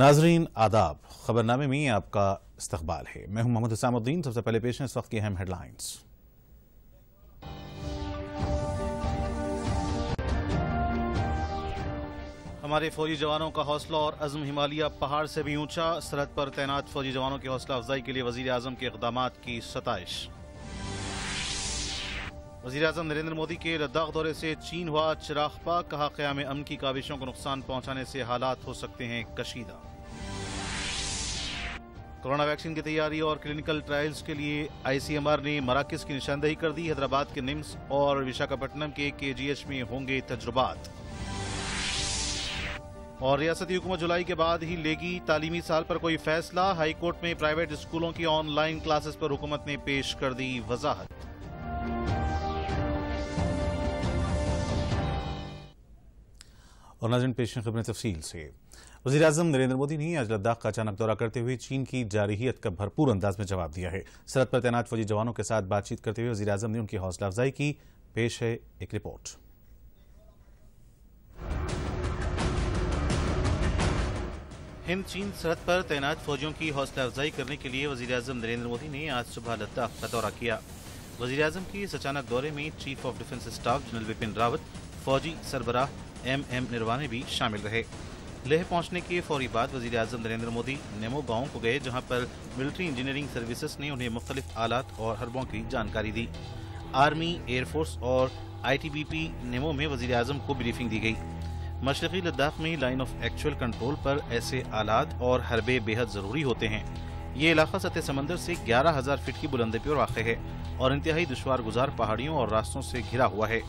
नाजरीन आदाब खबरनामे में आपका इस्तबाल है मैं हूं मोहम्मद हसामुद्दीन सबसे पहले पेश है इस वक्त की अहम हेडलाइंस हमारे फौजी जवानों का हौसला और अजम हिमालय पहाड़ से भी ऊंचा सरहद पर तैनात फौजी जवानों की हौसला अफजाई के लिए वजीर अजम के इकदाम की सतश वजीर अजम नरेंद्र मोदी के लद्दाख दौरे से चीन हुआ चिरागपा कहा क्याम अम की काविशों को नुकसान पहुंचाने से हालात हो सकते हैं कशीदा कोरोना वैक्सीन की तैयारी और क्लिनिकल ट्रायल्स के लिए आईसीएमआर ने मराकज की निशानदेही कर दी हैदराबाद के निम्स और विशाखापट्टनम के केजीएच में होंगे तजुर्बात और रियासती हुकूमत जुलाई के बाद ही लेगी तालीमी साल पर कोई फैसला हाईकोर्ट में प्राइवेट स्कूलों की ऑनलाइन क्लासेस पर हुकूमत ने पेश कर दी वजाहत और नजर पेश खबर तफसील से वजी अजम नरेंद्र मोदी ने आज लद्दाख का अचानक दौरा करते हुए चीन की जारहीत का भरपूर अंदाज में जवाब दिया है सरहद पर तैनात फौजी जवानों के साथ बातचीत करते हुए वजी अजम ने उनकी हौसला अफजाई की पेश है एक रिपोर्ट हिंद चीन सरहद पर तैनात फौजियों की हौसला अफजाई करने के लिए वजी अजम नरेंद्र मोदी ने आज सुबह लद्दाख का दौरा किया वजी अजम के इस अचानक दौरे में chief of defence staff general Bipin Rawat फौजी सरबराह एम एम निर्वाणे भी शामिल रहे लेह पहुंचने के फौरी बाद वजीर अजम नरेंद्र मोदी नेमो गांव को गए जहां पर मिलिट्री इंजीनियरिंग सर्विसेज ने उन्हें मुख्तलिफ आलात और हरबों की जानकारी दी आर्मी एयरफोर्स और आईटीबीपी नेमो में वजी अजम को ब्रीफिंग दी गई मशरकी लद्दाख में लाइन ऑफ एक्चुअल कंट्रोल पर ऐसे आलात और हरबे बेहद ज़रूरी होते हैं ये इलाका सतह समंदर से 11000 फीट की बुलंदी पर वाक़ है और इंतहाई दुशवार गुजार पहाड़ियों और रास्तों से घिरा हुआ है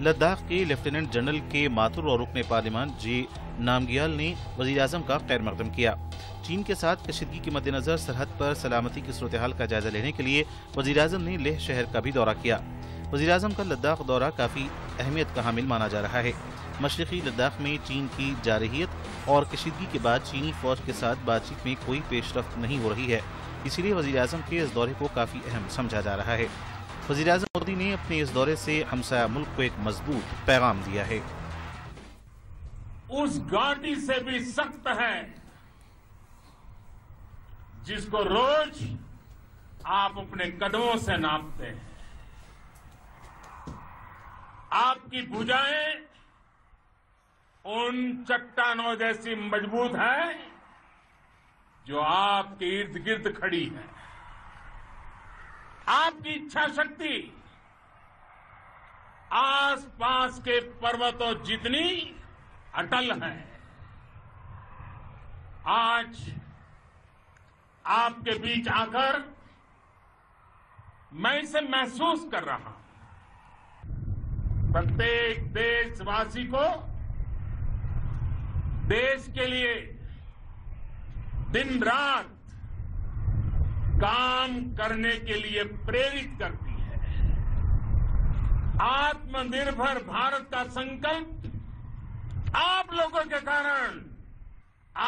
लद्दाख के लेफ्टिनेंट जनरल के माथुर और रुकने पार्लिमान जी नामगियाल ने वजीर अजम का खैर मकदम किया चीन के साथ कशीदगी के मद्देनजर सरहद पर सलामती की सूरत का जायजा लेने के लिए वजीर अजम ने लेह शहर का भी दौरा किया वजी अजम का लद्दाख दौरा काफ़ी अहमियत का हामिल माना जा रहा है मशरक़ी लद्दाख में चीन की जारहीत और कशीदगी के बाद चीनी फौज के साथ बातचीत में कोई पेशरफ नहीं हो रही है इसीलिए वजी अजम के इस दौरे को काफ़ी अहम समझा जा रहा है वजीर अजम मोदी ने अपने इस दौरे से हमसाया मुल्क को एक मजबूत पैगाम दिया है उस गांधी से भी सख्त है जिसको रोज आप अपने कदमों से नापते हैं आपकी भुजाएं उन चट्टानों जैसी मजबूत हैं जो आपके इर्द गिर्द खड़ी हैं आपकी इच्छा शक्ति आसपास के पर्वतों जितनी अटल है आज आपके बीच आकर मैं इसे महसूस कर रहा हूं प्रत्येक देशवासी को देश के लिए दिन रात काम करने के लिए प्रेरित करती है आत्मनिर्भर भारत का संकल्प आप लोगों के कारण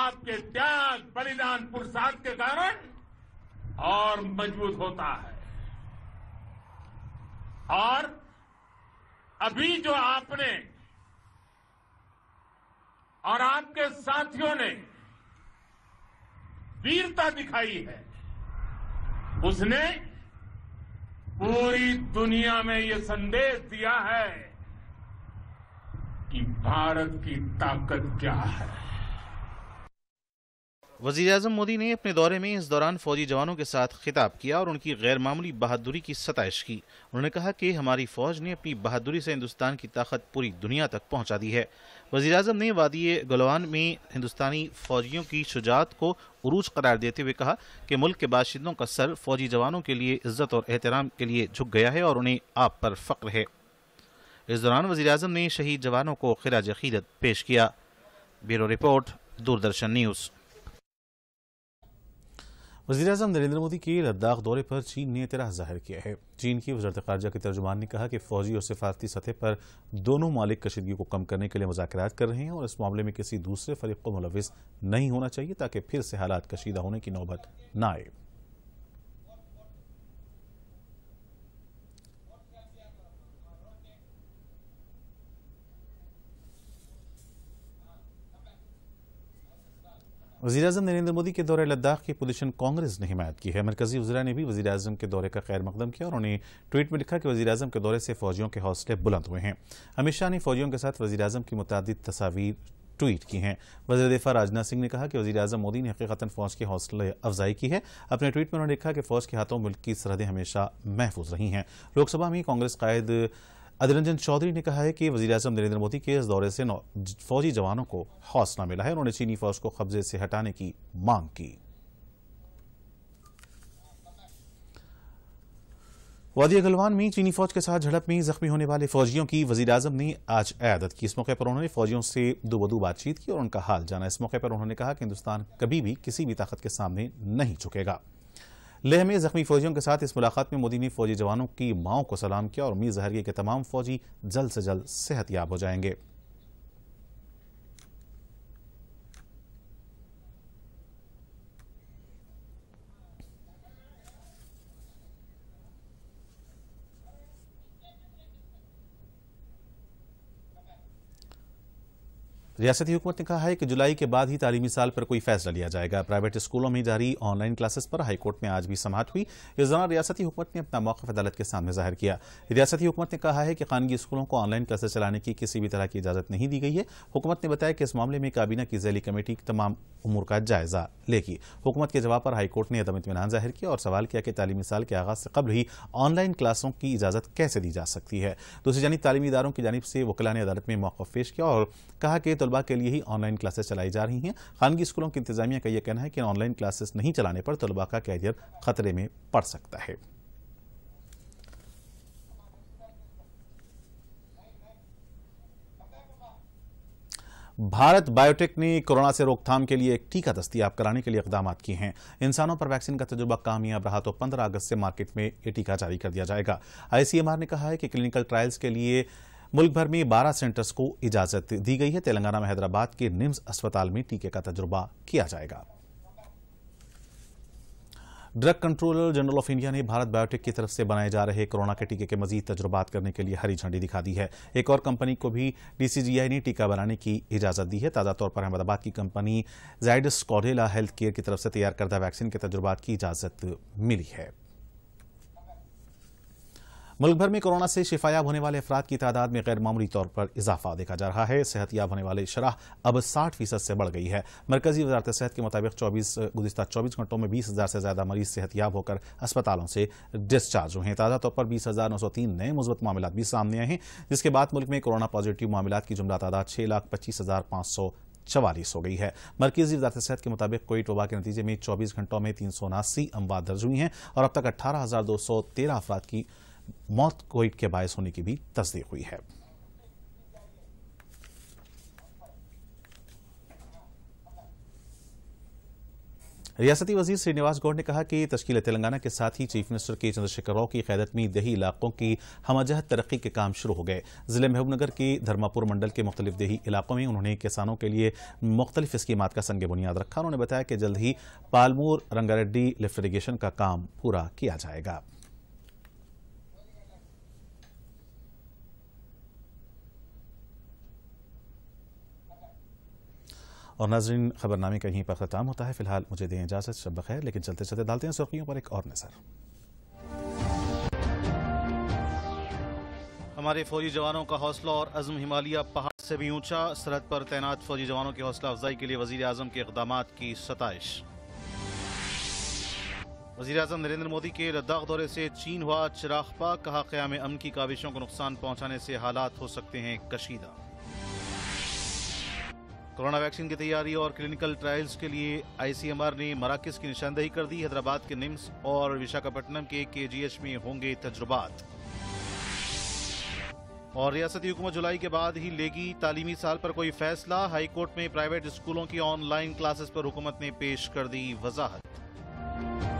आपके त्याग बलिदान पुरुषार्थ के कारण और मजबूत होता है और अभी जो आपने और आपके साथियों ने वीरता दिखाई है उसने पूरी दुनिया में ये संदेश दिया है कि भारत की ताकत क्या है वजीर अजम मोदी ने अपने दौरे में इस दौरान फौजी जवानों के साथ खिताब किया और उनकी गैर मामूली बहादुरी की सतश की उन्होंने कहा कि हमारी फौज ने अपनी बहादुरी से हिंदुस्तान की ताकत पूरी दुनिया तक पहुंचा दी है वजी अजम ने वादी गलवान में हिंदुस्तानी फौजियों की शुजात को उरूज करार देते हुए कहा कि मुल्क के बाशिंदों का सर फौजी जवानों के लिए इज्जत और एहतराम के लिए झुक गया है और उन्हें आप पर फख्र है इस दौरान वजी अजम ने शहीद जवानों को खराज अकीदत पेश किया ब्यूरो रिपोर्ट दूरदर्शन न्यूज़ वजी अजम नरेंद्र मोदी के लद्दाख दौरे पर चीन ने एतराज जाहिर किया है चीन की वजारत खारजा के तर्जुमान ने कहा कि फौजी और सफारती सतह पर दोनों मालिक कशीदगी को कम करने के लिए मुजात कर रहे हैं और इस मामले में किसी दूसरे फरीक को मुलविस नहीं होना चाहिए ताकि फिर से हालात कशीदा होने की नौबत न आए वजी अजम नरेंद्र मोदी के दौरे लद्दाख की पोजीशन कांग्रेस ने हिमायत की है मरकजी वजरा ने भी वजी अजम के दौरे का खैर मकदम किया और उन्होंने ट्वीट में लिखा कि वजी अजम के दौरे से फौजियों के हौसले बुलंद हुए हैं अमित शाह ने फौजियों के साथ वजी अजम की मुतद तस्वीर ट्वीट की हैं वजी दफा राजनाथ सिंह ने कहा कि वजी अजम मोदी ने हकीकता फौज की हौसले अफजाई की है अपने ट्वीट में उन्होंने लिखा कि फौज के हाथों मुल्क की सरहदें हमेशा महफूज रही हैं लोकसभा में कांग्रेस कायद अधीर रंजन चौधरी ने कहा है कि वजी अजम नरेंद्र मोदी के इस दौरे से फौजी जवानों को हौसला मिला है उन्होंने चीनी फौज को कब्जे से हटाने की मांग की वादी गलवान में चीनी फौज के साथ झड़प में जख्मी होने वाले फौजियों की वजीर ने आज आयादत की इस मौके पर उन्होंने फौजियों से दुबदू बातचीत की और उनका हाल जाना इस मौके पर उन्होंने कहा कि हिंदुस्तान कभी भी किसी भी ताकत के सामने नहीं चुकेगा लेह में जख्मी फौजियों के साथ इस मुलाकात में मोदी ने फौजी जवानों की माओ को सलाम किया और उम्मीद जहर की तमाम फौजी जल्द से जल्द सेहतयाब हो जाएंगे रियासती हुकूमत ने कहा है कि जुलाई के बाद ही तालीमी साल पर कोई फैसला लिया जाएगा प्राइवेट स्कूलों में जारी ऑनलाइन क्लासेस पर हाईकोर्ट में आज भी समाप्त हुई इस दौरान रियासती हुकूमत ने अपना मौकफ अदालत के सामने जाहिर किया रियासती हुकूमत ने कहा है कि खानगी स्कूलों को ऑनलाइन क्लासेस चलाने की किसी भी तरह की इजाजत नहीं दी गई है हुकूमत ने बताया कि इस मामले में काबीना की जैली कमेटी तमाम उमूर का जायजा लेगी हुकूमत के जवाब पर हाईकोर्ट ने अदम इतमान जाहिर किया और सवाल किया कि तालीमी साल के आगाज से कबल ही ऑनलाइन क्लासों की इजाजत कैसे दी जा सकती है दूसरी जानी तालीमी इदारों की जानब से वकला ने अदालत में मौकफ पेश किया और कहा कि तलबा के लिए ही ऑनलाइन क्लासेस चलाई जा रही हैं खानगी स्कूलों की इंतजामिया का यह कहना है कि ऑनलाइन क्लासेस नहीं चलाने पर तलबा का कैरियर खतरे में पड़ सकता है भारत बायोटेक ने कोरोना से रोकथाम के लिए एक टीका दस्तियाब कराने के लिए इकदाम किए हैं इंसानों पर वैक्सीन का तजुर्बा कामयाब रहा तो 15 अगस्त से मार्केट में ये टीका जारी कर दिया जाएगा आईसीएमआर ने कहा है कि क्लिनिकल ट्रायल्स के लिए मुल्क भर में 12 सेंटर्स को इजाजत दी गई है तेलंगाना में हैदराबाद के निम्स अस्पताल में टीके का तजुर्बा किया जाएगा drug controller general of India ने भारत बायोटेक की तरफ से बनाए जा रहे कोरोना के टीके के मजीद तजुर्बात करने के लिए हरी झंडी दिखा दी है एक और कंपनी को भी डीसीजीआई ने टीका बनाने की इजाजत दी है ताज़ा तौर पर अहमदाबाद की company Zydus Cadila health care की तरफ से तैयार करदा वैक्सीन के तजुर्बात की इजाजत मिली है मुल्क भर में कोरोना से शिफायाब होने वाले अफराद की तादाद में गैर मामूली तौर पर इजाफा देखा जा रहा है सेहतियाब होने वाली शराह अब साठ फीसद से बढ़ गई है मरकजी वजारत सेहत के मुताबिक चौबीस गुजशत चौबीस घंटों में बीस हज़ार से ज़्यादा मरीज सेहतियाब होकर अस्पतालों से डिस्चार्ज हुए हैं ताज़ा तौर पर बीस हज़ार नौ सौ तीन नए मुस्बत मामला भी सामने आए हैं जिसके बाद मुल्क में कोरोना पॉजिटिव मामला की जुमला तादाद छह लाख पच्चीस हज़ार पांच सौ चवालीस हो गई है मरकजी वजारत सेहत के मुताबिक कोविड वबा के नतीजे में चौबीस घंटों में तीन सौ उनासी अमवात दर्ज हुई हैं और अब तक अट्ठारह हज़ार दो सौ तेरह अफराद की मौत कोविड के बायस होने की भी तस्दीक हुई है रियासती वजीर श्रीनिवास गौड़ ने कहा कि तश्कील तेलंगाना के साथ ही चीफ मिनिस्टर के चंद्रशेखर राव की क्यादत में दही इलाकों की हमजहत तरक्की के काम शुरू हो गए जिले महबूबनगर के धर्मापुर मंडल के मुख्तलिफ दही इलाकों में उन्होंने किसानों के लिए मुख्तलिफ स्कीमत का संग बुनियाद रखा उन्होंने बताया कि जल्द ही पालमूर रंगारेड्डी लिफ्ट इरीगेशन का काम पूरा किया जाएगा और नाजरीन खबरनामे का यहीं पर ख़त्म होता है फिलहाल मुझे दें इजाज़त शब खैर लेकिन चलते चलते डालते हैं सुर्खियों पर एक और नज़र हमारे फौजी जवानों का हौसला और अज़म हिमालय पहाड़ से भी ऊंचा सरहद पर तैनात फौजी जवानों की हौसला अफजाई के लिए वजी अजम के इकदाम की सतश वजी अजम नरेंद्र मोदी के लद्दाख दौरे से चीन हुआ चिराग पा कहा क्याम अम की काविशों को नुकसान पहुंचाने से हालात हो सकते हैं कशीदा कोरोना वैक्सीन की तैयारी और क्लिनिकल ट्रायल्स के लिए आईसीएमआर ने मराकज की निशानदेही कर दी हैदराबाद के निम्स और विशाखापट्टनम के केजीएच में होंगे तजुर्बात और रियासती हुकूमत जुलाई के बाद ही लेगी तालीमी साल पर कोई फैसला हाईकोर्ट में प्राइवेट स्कूलों की ऑनलाइन क्लासेस पर हुकूमत ने पेश कर दी वजाहत